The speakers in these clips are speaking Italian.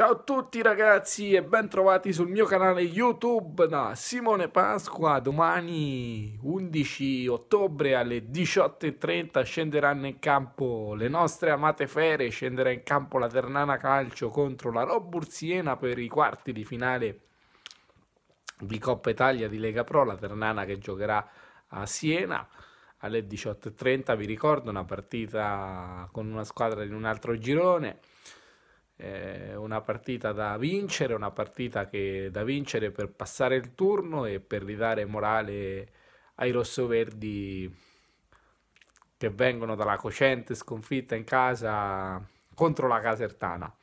Ciao a tutti ragazzi e ben trovati sul mio canale YouTube da Simone Pasqua. Domani 11 ottobre alle 18.30 scenderanno in campo le nostre amate fere, scenderà in campo la Ternana Calcio contro la Robur Siena per i quarti di finale di Coppa Italia di Lega Pro, la Ternana che giocherà a Siena alle 18.30, vi ricordo una partita con una squadra in un altro girone eh, una partita da vincere, una partita che, da vincere per passare il turno e per ridare morale ai rossoverdi che vengono dalla cocente sconfitta in casa contro la Casertana.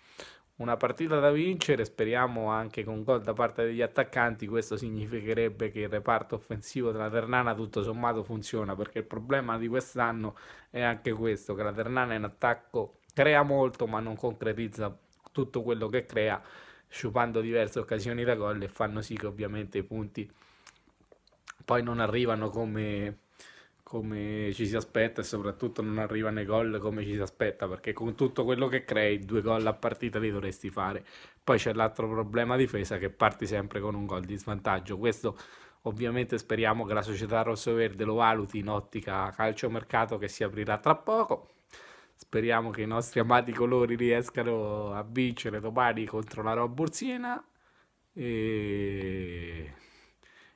Una partita da vincere, speriamo anche con gol da parte degli attaccanti, questo significherebbe che il reparto offensivo della Ternana tutto sommato funziona, perché il problema di quest'anno è anche questo, che la Ternana in attacco crea molto ma non concretizza tutto quello che crea, sciupando diverse occasioni da gol e fanno sì che ovviamente i punti poi non arrivano come, come ci si aspetta e soprattutto non arrivano i gol come ci si aspetta perché con tutto quello che crei due gol a partita li dovresti fare poi c'è l'altro problema difesa che parti sempre con un gol di svantaggio questo ovviamente speriamo che la società rossoverde lo valuti in ottica calciomercato che si aprirà tra poco Speriamo che i nostri amati colori riescano a vincere domani contro la Roma Borsiena. E...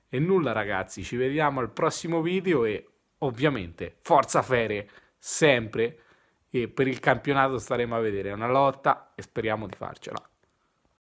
e nulla ragazzi, ci vediamo al prossimo video e ovviamente forza fere sempre e per il campionato staremo a vedere, è una lotta e speriamo di farcela.